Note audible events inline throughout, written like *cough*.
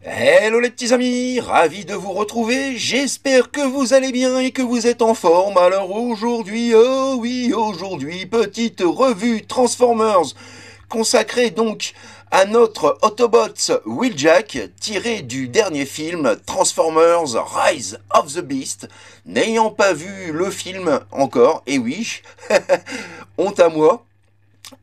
Hello les petits amis, ravi de vous retrouver, j'espère que vous allez bien et que vous êtes en forme. Alors aujourd'hui, oh oui, aujourd'hui, petite revue Transformers consacrée donc à notre Autobots Wheeljack tiré du dernier film Transformers Rise of the Beast. N'ayant pas vu le film encore, et oui, *laughs* honte à moi,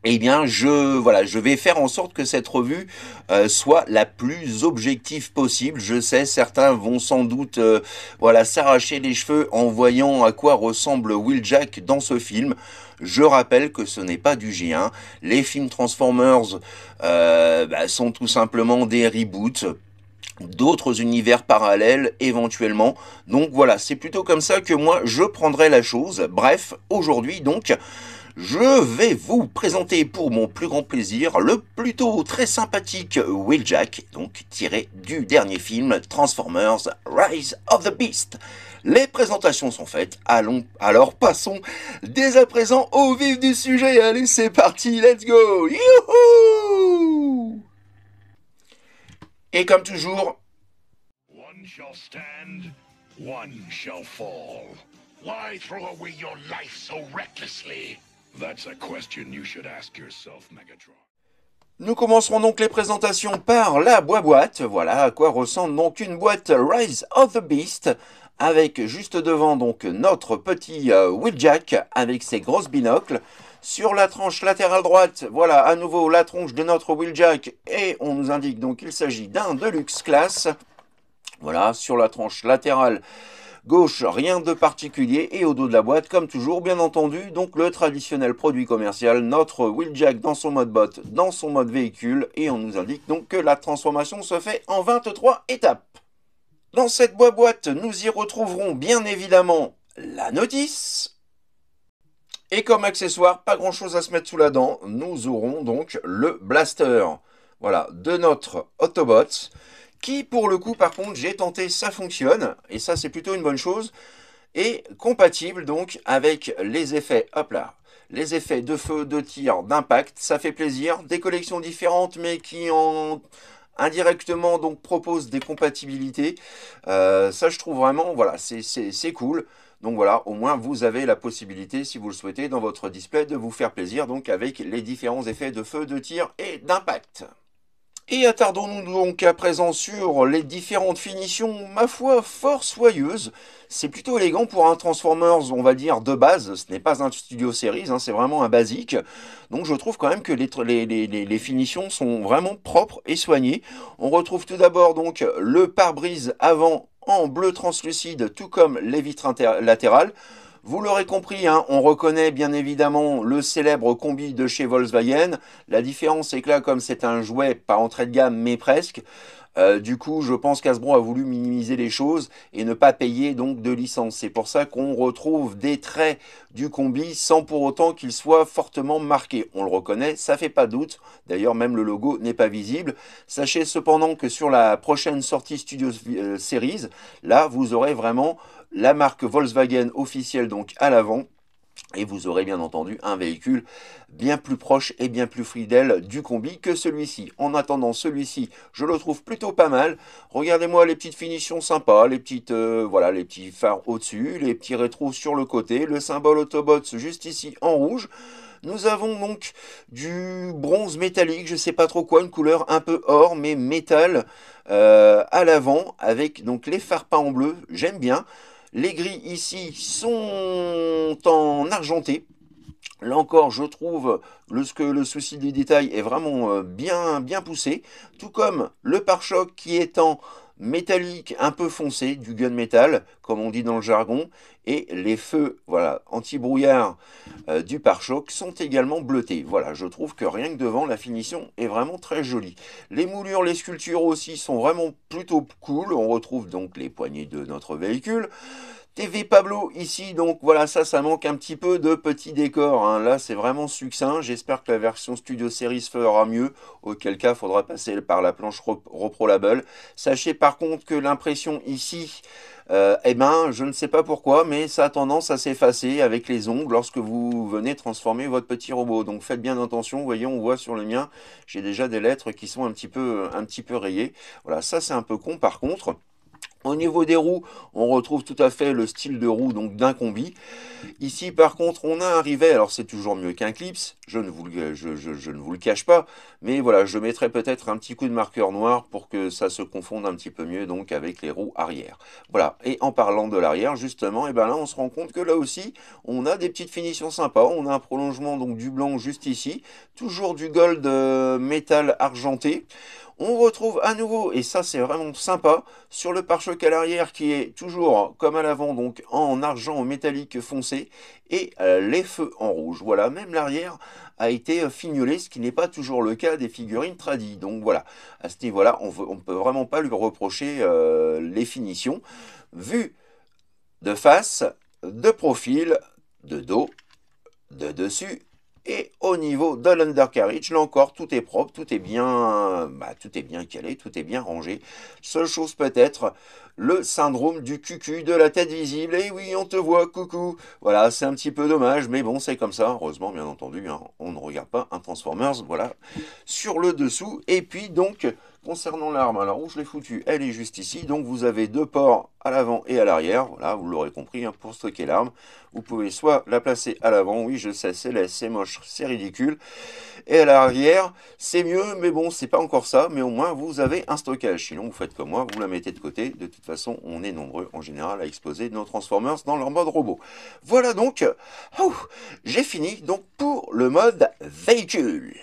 eh bien, je voilà, je vais faire en sorte que cette revue euh, soit la plus objective possible. Je sais, certains vont sans doute euh, voilà s'arracher les cheveux en voyant à quoi ressemble Will Jack dans ce film. Je rappelle que ce n'est pas du G1. Les films Transformers euh, bah, sont tout simplement des reboots d'autres univers parallèles éventuellement. Donc voilà, c'est plutôt comme ça que moi je prendrai la chose. Bref, aujourd'hui donc, je vais vous présenter pour mon plus grand plaisir le plutôt très sympathique Will Jack, donc tiré du dernier film Transformers Rise of the Beast. Les présentations sont faites, allons, alors passons dès à présent au vif du sujet. Allez, c'est parti, let's go! Youhou! Et comme toujours, One shall stand, one shall fall. Why throw away your life so recklessly? That's a question you should ask yourself, Nous commencerons donc les présentations par la boîte. Voilà à quoi ressemble donc une boîte Rise of the Beast avec juste devant donc notre petit Willjack euh, Wheeljack avec ses grosses binocles. Sur la tranche latérale droite, voilà à nouveau la tronche de notre Wheeljack et on nous indique donc qu'il s'agit d'un Deluxe Class. Voilà, sur la tranche latérale Gauche, rien de particulier et au dos de la boîte, comme toujours, bien entendu, donc le traditionnel produit commercial, notre wheeljack dans son mode bot, dans son mode véhicule, et on nous indique donc que la transformation se fait en 23 étapes. Dans cette boîte, nous y retrouverons bien évidemment la notice. Et comme accessoire, pas grand chose à se mettre sous la dent, nous aurons donc le blaster. Voilà, de notre Autobot qui pour le coup par contre j'ai tenté ça fonctionne et ça c'est plutôt une bonne chose et compatible donc avec les effets hop là les effets de feu, de tir, d'impact, ça fait plaisir. Des collections différentes mais qui en indirectement donc proposent des compatibilités. Euh, ça je trouve vraiment, voilà, c'est cool. Donc voilà, au moins vous avez la possibilité, si vous le souhaitez, dans votre display de vous faire plaisir donc avec les différents effets de feu, de tir et d'impact. Et attardons-nous donc à présent sur les différentes finitions, ma foi, fort soyeuses. C'est plutôt élégant pour un Transformers, on va dire, de base. Ce n'est pas un Studio Series, hein, c'est vraiment un basique. Donc je trouve quand même que les, les, les finitions sont vraiment propres et soignées. On retrouve tout d'abord donc le pare-brise avant en bleu translucide, tout comme les vitres latérales. Vous l'aurez compris, hein, on reconnaît bien évidemment le célèbre combi de chez Volkswagen. La différence est que là, comme c'est un jouet pas entrée de gamme mais presque, euh, du coup, je pense qu'Asbro a voulu minimiser les choses et ne pas payer donc de licence. C'est pour ça qu'on retrouve des traits du combi sans pour autant qu'il soit fortement marqué. On le reconnaît, ça fait pas doute. D'ailleurs, même le logo n'est pas visible. Sachez cependant que sur la prochaine sortie Studio euh, Series, là, vous aurez vraiment la marque Volkswagen officielle donc à l'avant et vous aurez bien entendu un véhicule bien plus proche et bien plus fidèle du combi que celui-ci. En attendant, celui-ci, je le trouve plutôt pas mal. Regardez-moi les petites finitions sympas, les petites euh, voilà, les petits phares au-dessus, les petits rétros sur le côté, le symbole Autobots juste ici en rouge. Nous avons donc du bronze métallique, je ne sais pas trop quoi, une couleur un peu or mais métal euh, à l'avant avec donc les phares peints en bleu, j'aime bien. Les grilles ici sont en argenté. Là encore, je trouve le, que le souci du détail est vraiment euh, bien, bien poussé, tout comme le pare-choc qui est en métallique un peu foncé, du gunmetal, comme on dit dans le jargon, et les feux voilà, anti-brouillard euh, du pare-choc sont également bleutés. Voilà, je trouve que rien que devant, la finition est vraiment très jolie. Les moulures, les sculptures aussi sont vraiment plutôt cool. On retrouve donc les poignées de notre véhicule. TV Pablo ici, donc voilà, ça, ça manque un petit peu de petit décor, hein. Là, c'est vraiment succinct. J'espère que la version Studio Series fera mieux, auquel cas, il faudra passer par la planche Repro Label. Sachez par contre que l'impression ici, euh, eh ben, je ne sais pas pourquoi, mais ça a tendance à s'effacer avec les ongles lorsque vous venez transformer votre petit robot. Donc faites bien attention, vous voyez, on voit sur le mien, j'ai déjà des lettres qui sont un petit peu, un petit peu rayées. Voilà, ça c'est un peu con par contre. Au niveau des roues, on retrouve tout à fait le style de roue donc d'un combi. Ici, par contre, on a un rivet. Alors, c'est toujours mieux qu'un clips. Je ne, vous le, je, ne, vous le, cache pas. Mais voilà, je mettrai peut-être un petit coup de marqueur noir pour que ça se confonde un petit peu mieux donc avec les roues arrière. Voilà. Et en parlant de l'arrière, justement, et eh ben là, on se rend compte que là aussi, on a des petites finitions sympas. On a un prolongement donc du blanc juste ici. Toujours du gold euh, métal argenté. On retrouve à nouveau, et ça c'est vraiment sympa, sur le pare-choc à l'arrière qui est toujours comme à l'avant, donc en argent métallique foncé, et euh, les feux en rouge. Voilà, même l'arrière a été euh, fignolé, ce qui n'est pas toujours le cas des figurines tradies. Donc voilà, à ce niveau-là, on ne peut vraiment pas lui reprocher euh, les finitions. Vu de face, de profil, de dos, de dessus et au niveau de l'undercarriage, là encore, tout est propre, tout est bien, bah, tout est bien calé, tout est bien rangé. Seule chose peut-être, le syndrome du cucu de la tête visible. Et oui, on te voit, coucou. Voilà, c'est un petit peu dommage, mais bon, c'est comme ça. Heureusement, bien entendu, hein, on ne regarde pas un Transformers, voilà, sur le dessous. Et puis donc, Concernant l'arme, alors où je l'ai foutue Elle est juste ici, donc vous avez deux ports à l'avant et à l'arrière, voilà, vous l'aurez compris, hein, pour stocker l'arme. Vous pouvez soit la placer à l'avant, oui je sais, c'est laid, c'est moche, c'est ridicule, et à l'arrière, c'est mieux, mais bon, c'est pas encore ça, mais au moins vous avez un stockage. Sinon, vous faites comme moi, vous la mettez de côté, de toute façon, on est nombreux en général à exposer nos Transformers dans leur mode robot. Voilà donc, j'ai fini donc pour le mode véhicule.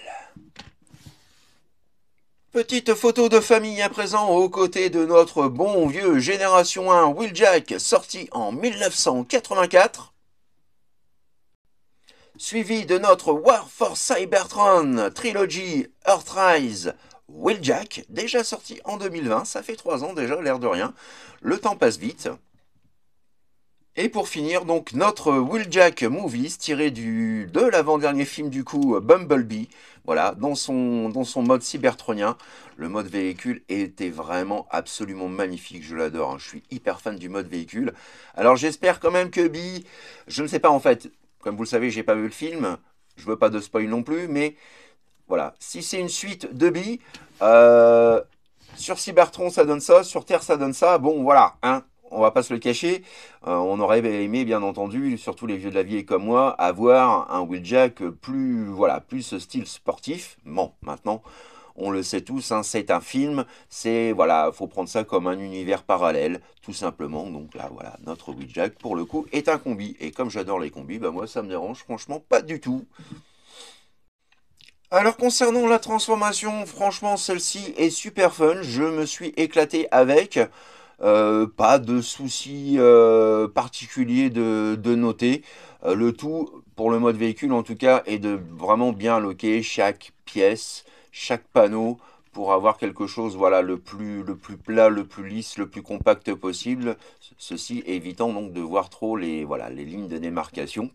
Petite photo de famille à présent aux côtés de notre bon vieux Génération 1 Jack sorti en 1984. Suivi de notre War for Cybertron Trilogy Earthrise Jack déjà sorti en 2020, ça fait 3 ans déjà, l'air de rien. Le temps passe vite. Et pour finir, donc notre Jack Movies tiré du, de l'avant-dernier film du coup, Bumblebee, voilà, dans son, dans son mode cybertronien, le mode véhicule était vraiment absolument magnifique, je l'adore, hein. je suis hyper fan du mode véhicule. Alors j'espère quand même que Bi, je ne sais pas en fait, comme vous le savez, j'ai pas vu le film, je veux pas de spoil non plus, mais voilà, si c'est une suite de Bi, euh, sur Cybertron ça donne ça, sur Terre ça donne ça, bon voilà, hein, on va pas se le cacher, euh, on aurait aimé, bien entendu, surtout les vieux de la vieille comme moi, avoir un Wheeljack plus, voilà, plus style sportif. Bon, maintenant, on le sait tous, hein, c'est un film, c'est, voilà, faut prendre ça comme un univers parallèle, tout simplement. Donc là, voilà, notre Wheeljack, pour le coup, est un combi. Et comme j'adore les combis, bah moi, ça me dérange franchement pas du tout. Alors concernant la transformation, franchement celle-ci est super fun, je me suis éclaté avec. Euh, pas de soucis euh, particulier de, noter. Euh, le tout, pour le mode véhicule en tout cas, est de vraiment bien loquer chaque pièce, chaque panneau, pour avoir quelque chose voilà, le, plus, le plus plat, le plus lisse, le plus compact possible. Ceci évitant donc de voir trop les, voilà, les lignes de démarcation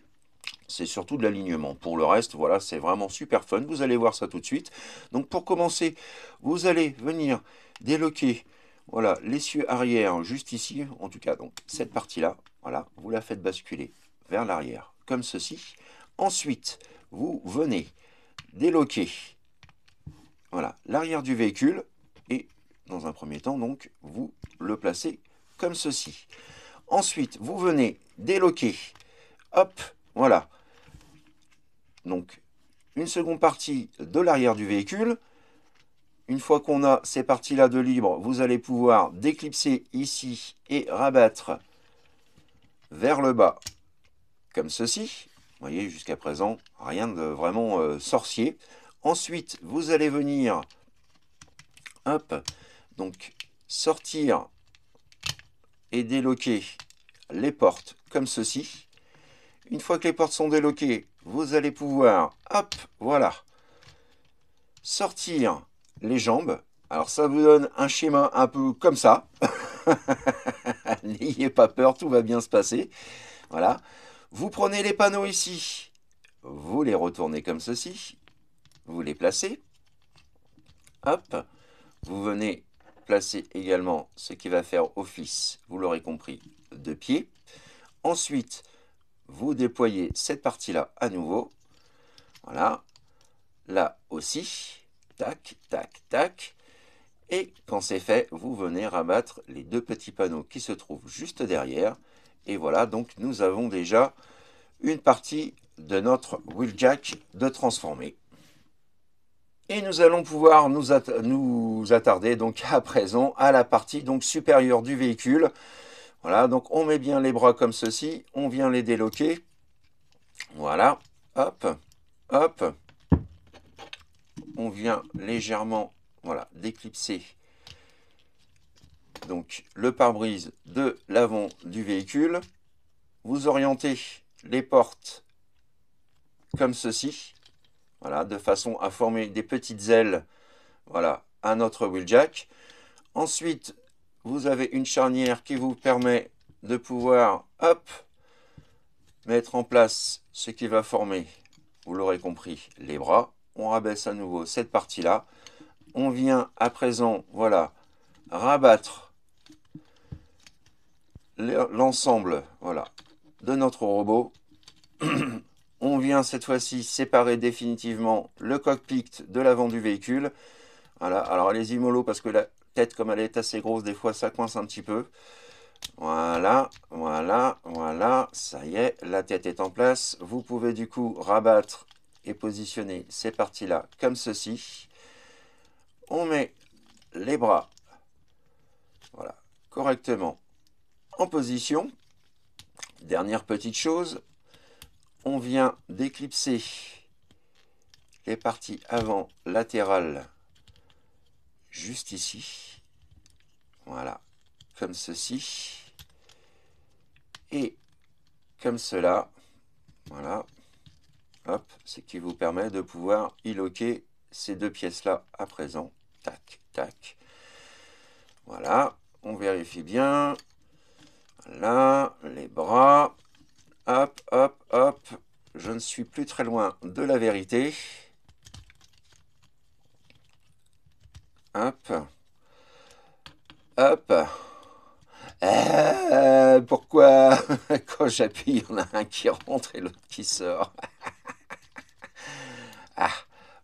c'est surtout de l'alignement. Pour le reste, voilà, c'est vraiment super fun. Vous allez voir ça tout de suite. Donc pour commencer, vous allez venir déloquer voilà, l'essieu arrière, juste ici, en tout cas, donc cette partie-là, voilà, vous la faites basculer vers l'arrière, comme ceci. Ensuite, vous venez déloquer voilà, l'arrière du véhicule et, dans un premier temps, donc, vous le placez comme ceci. Ensuite, vous venez déloquer, hop, voilà, donc une seconde partie de l'arrière du véhicule, une fois qu'on a ces parties-là de libre, vous allez pouvoir déclipser ici et rabattre vers le bas, comme ceci. Vous voyez, jusqu'à présent, rien de vraiment euh, sorcier. Ensuite, vous allez venir, hop, donc sortir et déloquer les portes comme ceci. Une fois que les portes sont déloquées, vous allez pouvoir, hop, voilà, sortir les jambes. Alors ça vous donne un schéma un peu comme ça. *laughs* N'ayez pas peur, tout va bien se passer. Voilà. Vous prenez les panneaux ici, vous les retournez comme ceci, vous les placez. Hop, vous venez placer également ce qui va faire office, vous l'aurez compris, de pied. Ensuite, vous déployez cette partie-là à nouveau. Voilà, là aussi tac, tac, tac. Et quand c'est fait, vous venez rabattre les deux petits panneaux qui se trouvent juste derrière. Et voilà, donc nous avons déjà une partie de notre wheeljack de transformer. Et nous allons pouvoir nous, attarder donc *laughs* à présent à la partie donc supérieure du véhicule. Voilà, donc on met bien les bras comme ceci, on vient les déloquer. Voilà, hop, hop, on vient légèrement voilà, d'éclipser donc le pare-brise de l'avant du véhicule. Vous orientez les portes comme ceci, voilà, de façon à former des petites ailes voilà, à notre jack. Ensuite, vous avez une charnière qui vous permet de pouvoir hop, mettre en place ce qui va former, vous l'aurez compris, les bras on rabaisse à nouveau cette partie-là. On vient à présent, voilà, rabattre l'ensemble voilà, de notre robot. *clears throat* on vient cette fois-ci séparer définitivement le cockpit de l'avant du véhicule. Voilà, alors allez-y parce que la tête, comme elle est assez grosse, des fois ça coince un petit peu. Voilà, voilà, voilà, ça y est, la tête est en place. Vous pouvez du coup rabattre positionner ces parties-là comme ceci. On met les bras voilà, correctement en position. Dernière petite chose, on vient d'éclipser les parties avant latérales juste ici. Voilà, comme ceci. Et comme cela. Voilà, Hop, qui vous permet de pouvoir y loquer ces deux pièces-là à présent. Tac, tac. Voilà, on vérifie bien. Là, les bras. Hop, hop, hop. Je ne suis plus très loin de la vérité. Hop. Hop. Euh, pourquoi *laughs* quand j'appuie, il y en a un qui rentre et l'autre qui sort ah,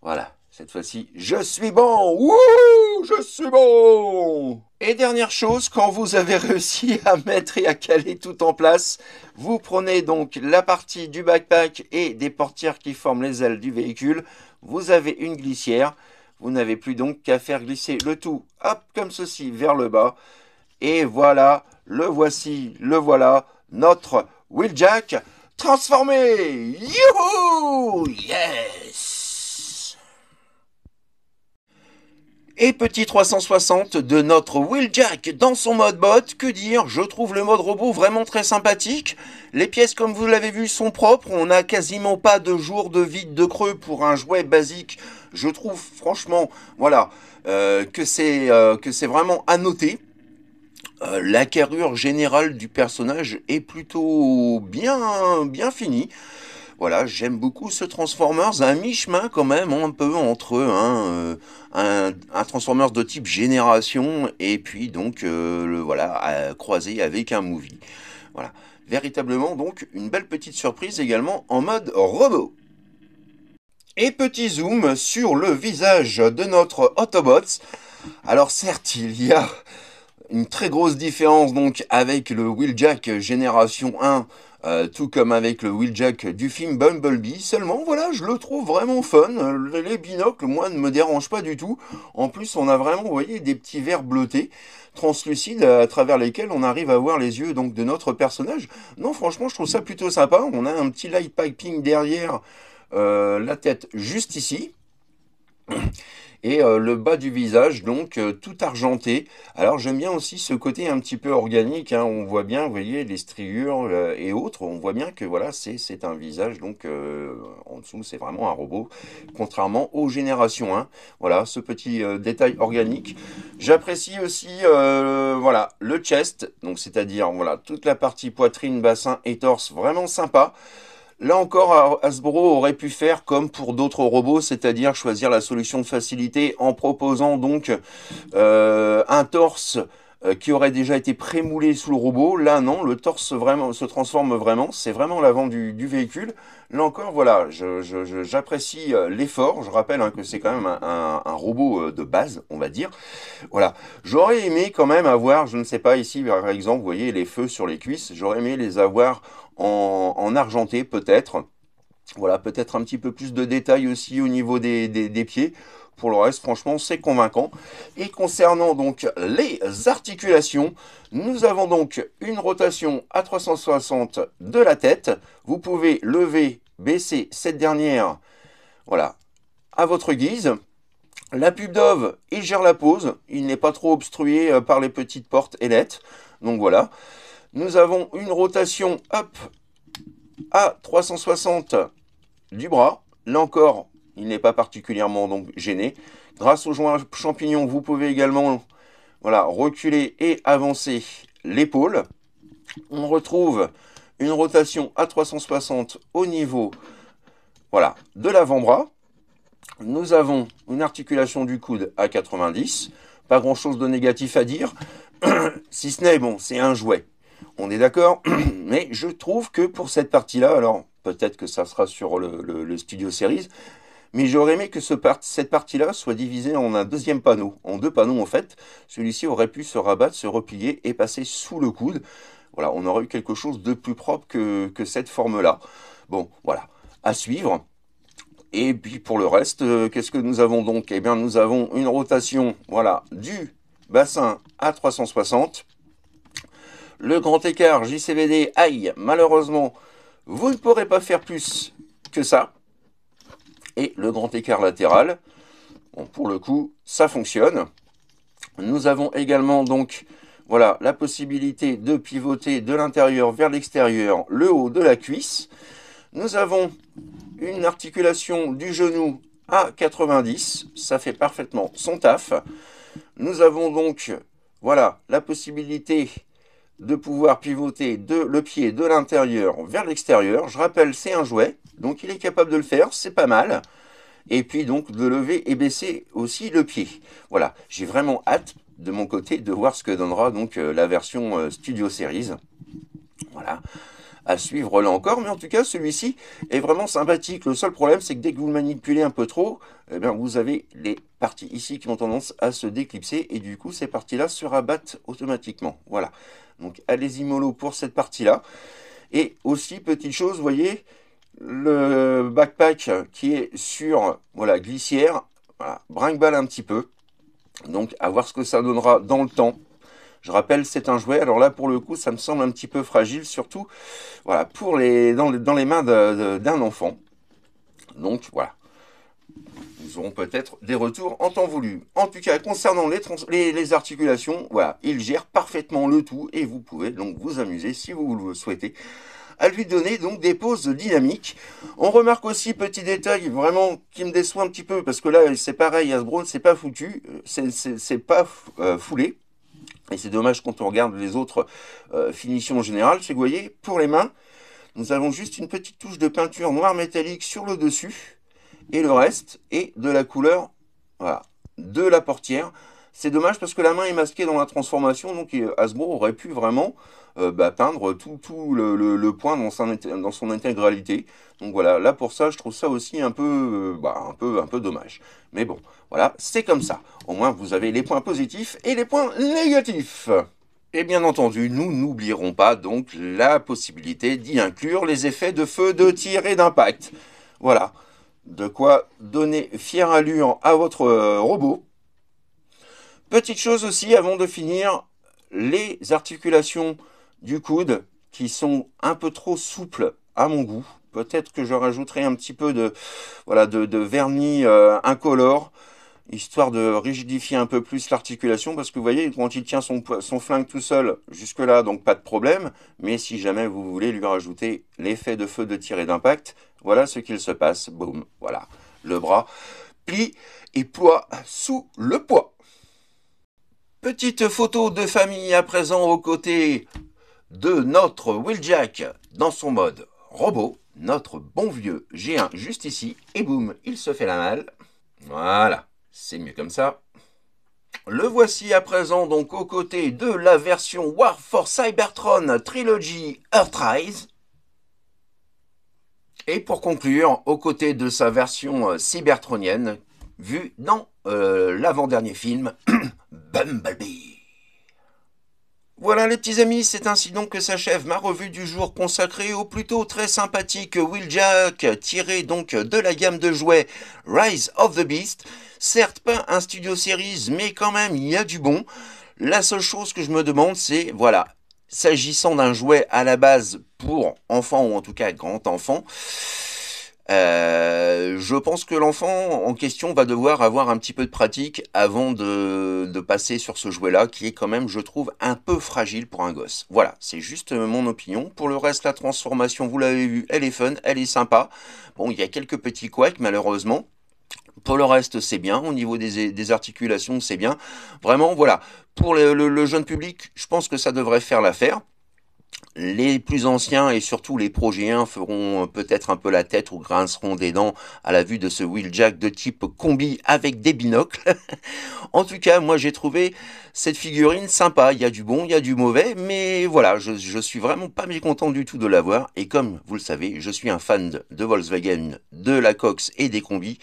voilà, cette fois-ci, je suis bon Ouh, Je suis bon Et dernière chose, quand vous avez *laughs* réussi à mettre et à caler tout en place, vous prenez donc la partie du backpack et des portières qui forment les ailes du véhicule. Vous avez une glissière. Vous n'avez plus donc qu'à faire glisser le tout, hop, comme ceci, vers le bas. Et voilà, le voici, le voilà, notre Wheeljack transformé Youhou Yes et petit 360 de notre Jack dans son mode bot. Que dire, je trouve le mode robot vraiment très sympathique. Les pièces, comme vous l'avez vu, sont propres. On n'a quasiment pas de jour de vide de creux pour un jouet basique. Je trouve, franchement, voilà, euh, c'est euh, que c'est vraiment à noter. Euh, la carrure générale du personnage est plutôt bien, bien finie. Voilà, j'aime beaucoup ce Transformers, un mi-chemin quand même, hein, un peu entre hein, euh, un, Transformers de type génération et puis donc euh, le voilà croisé avec un movie. Voilà, véritablement donc une belle petite surprise également en mode robot. Et petit zoom sur le visage de notre Autobots. Alors certes, il y a une très grosse différence donc avec le Wheeljack génération 1 euh, tout comme avec le Wheeljack du film Bumblebee. Seulement, voilà, je le trouve vraiment fun. Les binocles, moi, ne me dérangent pas du tout. En plus, on a vraiment, vous voyez, des petits verres bleutés, translucides, à travers lesquels on arrive à voir les yeux donc de notre personnage. Non, franchement, je trouve ça plutôt sympa. On a un petit light piping derrière euh, la tête, juste ici et euh, le bas du visage donc euh, tout argenté. Alors j'aime bien aussi ce côté un petit peu organique, hein. on voit bien, vous voyez, les striures euh, et autres, on voit bien que voilà, c'est un visage, donc en dessous c'est vraiment un robot, contrairement aux générations. Hein. Voilà, ce petit détail organique. J'apprécie aussi voilà, le chest, donc c'est-à-dire voilà, toute la partie poitrine, bassin et torse, vraiment sympa. Là encore, Hasbro aurait pu faire comme pour d'autres robots, c'est-à-dire choisir la solution de facilité en proposant donc euh, un torse euh, qui aurait déjà été prémoulé sous le robot. Là, non, le torse vraiment, se transforme vraiment. C'est vraiment l'avant du, véhicule. Là encore, voilà, j'apprécie euh, l'effort. Je rappelle hein, que c'est quand même un, robot euh, de base, on va dire. Voilà. J'aurais aimé quand même avoir, je ne sais pas, ici, par exemple, vous voyez les feux sur les cuisses. J'aurais aimé les avoir en, argenté, peut-être. Voilà, peut-être un petit peu plus de détails aussi au niveau des pieds. Pour le reste, franchement, c'est convaincant. Et concernant donc les articulations, nous avons donc une rotation à 360 de la tête. Vous pouvez lever, baisser cette dernière, voilà, à votre guise. La pub Dove, il gère la pose. Il n'est pas trop obstrué euh, par les petites portes ailettes. Donc voilà. Nous avons une rotation up à 360 du bras. Là encore, il n'est pas particulièrement donc gêné. Grâce au joint champignon, vous pouvez également voilà, reculer et avancer l'épaule. On retrouve une rotation à 360 au niveau voilà, de l'avant-bras. Nous avons une articulation du coude à 90. Pas grand-chose de négatif à dire, *clears throat* si ce n'est, bon, c'est un jouet. On est d'accord, *clears throat* mais je trouve que pour cette partie-là, alors peut-être que ça sera sur le, le Studio Series, mais j'aurais aimé que cette partie-là soit divisée en un deuxième panneau, en deux panneaux en fait. Celui-ci aurait pu se rabattre, se replier et passer sous le coude. Voilà, on aurait eu quelque chose de plus propre que, cette forme-là. Bon, voilà, à suivre. Et puis pour le reste, euh, qu'est-ce que nous avons donc Eh bien, nous avons une rotation, voilà, du bassin à 360. Le grand écart JCVD, aïe, malheureusement, vous ne pourrez pas faire plus que ça et le grand écart latéral. pour le coup, ça fonctionne. Nous avons également donc voilà, la possibilité de pivoter de l'intérieur vers l'extérieur le haut de la cuisse. Nous avons une articulation du genou à 90, ça fait parfaitement son taf. Nous avons donc voilà, la possibilité de pouvoir pivoter de le pied de l'intérieur vers l'extérieur. Je rappelle, c'est un jouet. Donc il est capable de le faire, c'est pas mal. Et puis donc de lever et baisser aussi le pied. Voilà, j'ai vraiment hâte de mon côté de voir ce que donnera donc euh, la version euh, Studio Series. Voilà à suivre là encore, mais en tout cas celui-ci est vraiment sympathique. Le seul problème c'est que dès que vous le manipulez un peu trop, eh vous avez les parties ici qui ont tendance à se déclipser et du coup ces parties-là se rabattent automatiquement. Voilà, donc allez-y mollo pour cette partie-là. Et aussi petite chose, vous voyez, le backpack qui est sur voilà, glissière, voilà, brinque-balle un petit peu. Donc à voir ce que ça donnera dans le temps. Je rappelle, c'est un jouet. Alors là, pour le coup, ça me semble un petit peu fragile, surtout voilà, pour les, dans, les, dans les mains d'un enfant. Donc voilà, nous aurons peut-être des retours en temps voulu. En tout cas, concernant les, les, articulations, voilà, il gère parfaitement le tout et vous pouvez donc vous amuser si vous le souhaitez à lui donner donc des poses dynamiques. On remarque aussi, petit détail vraiment qui me déçoit un petit peu, parce que là c'est pareil, à Bronze euh, c'est pas foutu, euh, c'est pas foulé. Et c'est dommage quand on regarde les autres euh, finitions générales. C'est que vous voyez, pour les mains, nous avons juste une petite touche de peinture noire métallique sur le dessus. Et le reste est de la couleur de la portière. C'est dommage parce que la main est masquée dans la transformation, donc euh, Hasbro aurait pu vraiment euh, bah, peindre tout, le, point dans, son, intégralité. Donc voilà, là pour ça, je trouve ça aussi un peu, euh, bah, un peu, un peu dommage. Mais bon, voilà, c'est comme ça. Au moins, vous avez les points positifs et les points négatifs. Et bien entendu, nous n'oublierons pas donc la possibilité d'y inclure les effets de feu, de tir et d'impact. Voilà, de quoi donner fière allure à votre robot Petite chose aussi avant de finir, les articulations du coude qui sont un peu trop souples à mon goût. Peut-être que je rajouterai un petit peu de, voilà, de, vernis euh, incolore, histoire de rigidifier un peu plus l'articulation, parce que vous voyez, quand il tient son, son flingue tout seul, jusque-là, donc pas de problème, mais si jamais vous voulez lui rajouter l'effet de feu de tir et d'impact, voilà ce qu'il se passe, boum, voilà, le bras plie et ploie sous le poids. Petite photo de famille à présent aux côtés de notre Will Jack dans son mode robot, notre bon vieux G1 juste ici, et boum, il se fait la malle. Voilà, c'est mieux comme ça. Le voici à présent donc aux côtés de la version War for Cybertron Trilogy Earthrise. Et pour conclure, aux côtés de sa version euh, cybertronienne, vue dans euh, l'avant-dernier film, *clears throat* Bumblebee. Voilà les petits amis, c'est ainsi donc que s'achève ma revue du jour consacrée au plutôt très sympathique Will Jack, tiré donc de la gamme de jouets Rise of the Beast. Certes pas un studio series, mais quand même il y a du bon. La seule chose que je me demande c'est, voilà, s'agissant d'un jouet à la base pour enfants ou en tout cas grand enfant, euh, je pense que l'enfant en question va devoir avoir un petit peu de pratique avant de, passer sur ce jouet-là, qui est quand même, je trouve, un peu fragile pour un gosse. Voilà, c'est juste euh, mon opinion. Pour le reste, la transformation, vous l'avez vu, elle est fun, elle est sympa. Bon, il y a quelques petits couacs, malheureusement. Pour le reste, c'est bien. Au niveau des, articulations, c'est bien. Vraiment, voilà. Pour le jeune public, je pense que ça devrait faire l'affaire les plus anciens et surtout les progéens feront euh, peut-être un peu la tête ou grinceront des dents à la vue de ce wheeljack de type combi avec des binocles. *laughs* en tout cas, moi j'ai trouvé cette figurine sympa. Il y a du bon, il y a du mauvais, mais voilà, je, je suis vraiment pas mécontent du tout de l'avoir. Et comme vous le savez, je suis un fan de, Volkswagen, de la Cox et des combis.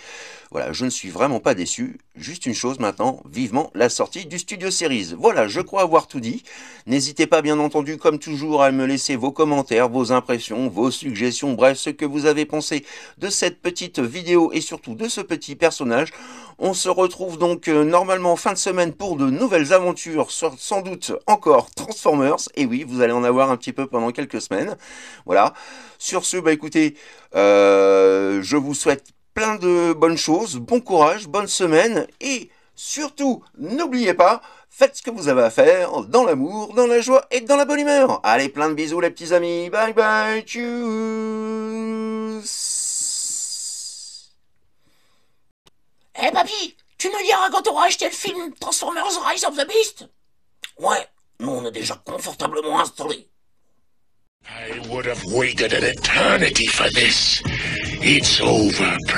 Voilà, je ne suis vraiment pas déçu. Juste une chose maintenant, vivement la sortie du Studio Series. Voilà, je crois avoir tout dit. N'hésitez pas, bien entendu, comme toujours, à me laisser vos commentaires, vos impressions, vos suggestions, bref, ce que vous avez pensé de cette petite vidéo et surtout de ce petit personnage. On se retrouve donc normalement euh, normalement fin de semaine pour de nouvelles aventures aventure sans doute encore Transformers. Et oui, vous allez en avoir un petit peu pendant quelques semaines. Voilà. Sur ce, bah écoutez, euh, je vous souhaite plein de bonnes choses, bon courage, bonne semaine et surtout, n'oubliez pas, faites ce que vous avez à faire dans l'amour, dans la joie et dans la bonne humeur. Allez, plein de bisous les petits amis. Bye bye. Tchuss. Eh papy tu nous diras quand t'auras acheté le film Transformers Rise of the Beast Ouais, nous on est déjà confortablement installés. I would have waited an eternity for this. It's over,